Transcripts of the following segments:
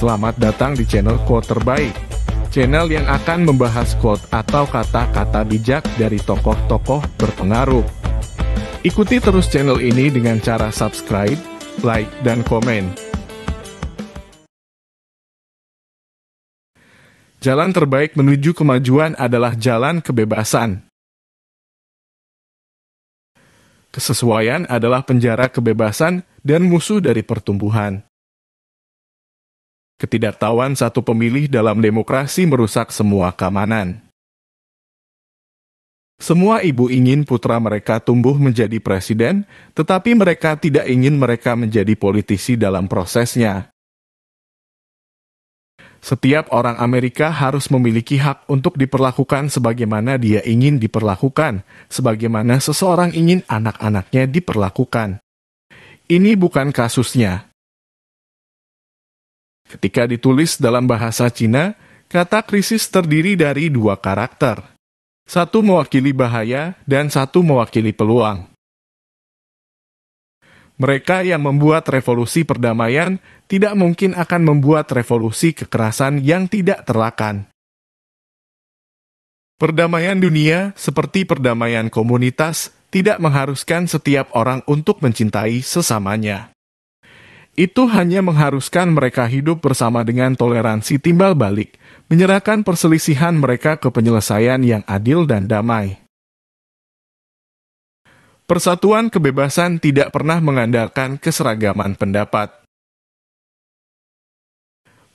Selamat datang di channel Quote Terbaik. Channel yang akan membahas quote atau kata-kata bijak dari tokoh-tokoh berpengaruh. Ikuti terus channel ini dengan cara subscribe, like, dan komen. Jalan terbaik menuju kemajuan adalah jalan kebebasan. Kesesuaian adalah penjara kebebasan dan musuh dari pertumbuhan. Ketidaktahuan satu pemilih dalam demokrasi merusak semua keamanan. Semua ibu ingin putra mereka tumbuh menjadi presiden, tetapi mereka tidak ingin mereka menjadi politisi dalam prosesnya. Setiap orang Amerika harus memiliki hak untuk diperlakukan sebagaimana dia ingin diperlakukan, sebagaimana seseorang ingin anak-anaknya diperlakukan. Ini bukan kasusnya. Ketika ditulis dalam bahasa Cina, kata krisis terdiri dari dua karakter. Satu mewakili bahaya dan satu mewakili peluang. Mereka yang membuat revolusi perdamaian tidak mungkin akan membuat revolusi kekerasan yang tidak terlakan. Perdamaian dunia, seperti perdamaian komunitas, tidak mengharuskan setiap orang untuk mencintai sesamanya itu hanya mengharuskan mereka hidup bersama dengan toleransi timbal balik, menyerahkan perselisihan mereka ke penyelesaian yang adil dan damai. Persatuan kebebasan tidak pernah mengandalkan keseragaman pendapat.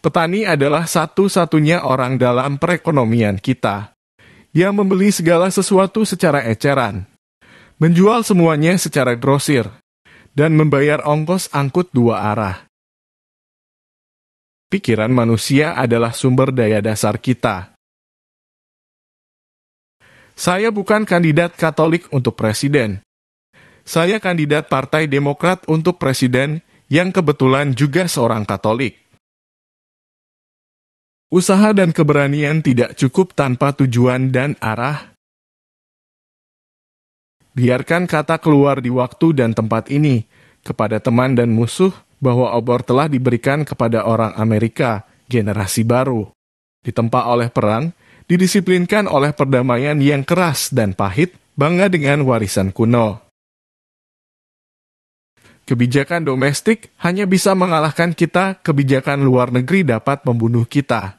Petani adalah satu-satunya orang dalam perekonomian kita yang membeli segala sesuatu secara eceran, menjual semuanya secara grosir, dan membayar ongkos angkut dua arah. Pikiran manusia adalah sumber daya dasar kita. Saya bukan kandidat Katolik untuk presiden. Saya kandidat Partai Demokrat untuk presiden yang kebetulan juga seorang Katolik. Usaha dan keberanian tidak cukup tanpa tujuan dan arah. Biarkan kata keluar di waktu dan tempat ini, kepada teman dan musuh bahwa obor telah diberikan kepada orang Amerika, generasi baru. Ditempa oleh perang, didisiplinkan oleh perdamaian yang keras dan pahit, bangga dengan warisan kuno. Kebijakan domestik hanya bisa mengalahkan kita, kebijakan luar negeri dapat membunuh kita.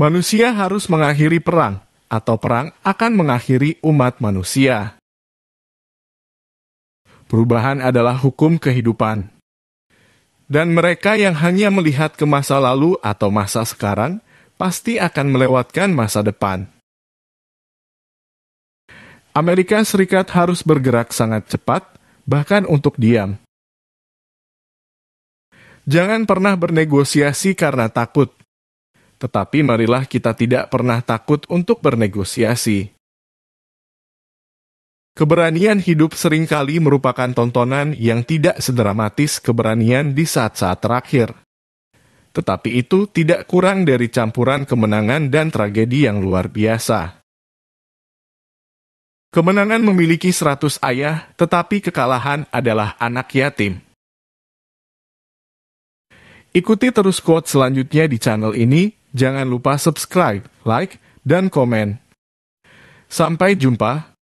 Manusia harus mengakhiri perang, atau perang akan mengakhiri umat manusia. Perubahan adalah hukum kehidupan. Dan mereka yang hanya melihat ke masa lalu atau masa sekarang pasti akan melewatkan masa depan. Amerika Serikat harus bergerak sangat cepat, bahkan untuk diam. Jangan pernah bernegosiasi karena takut, tetapi marilah kita tidak pernah takut untuk bernegosiasi. Keberanian hidup seringkali merupakan tontonan yang tidak sedramatis keberanian di saat-saat terakhir. Tetapi itu tidak kurang dari campuran kemenangan dan tragedi yang luar biasa. Kemenangan memiliki seratus ayah, tetapi kekalahan adalah anak yatim. Ikuti terus quote selanjutnya di channel ini. Jangan lupa subscribe, like, dan komen. Sampai jumpa.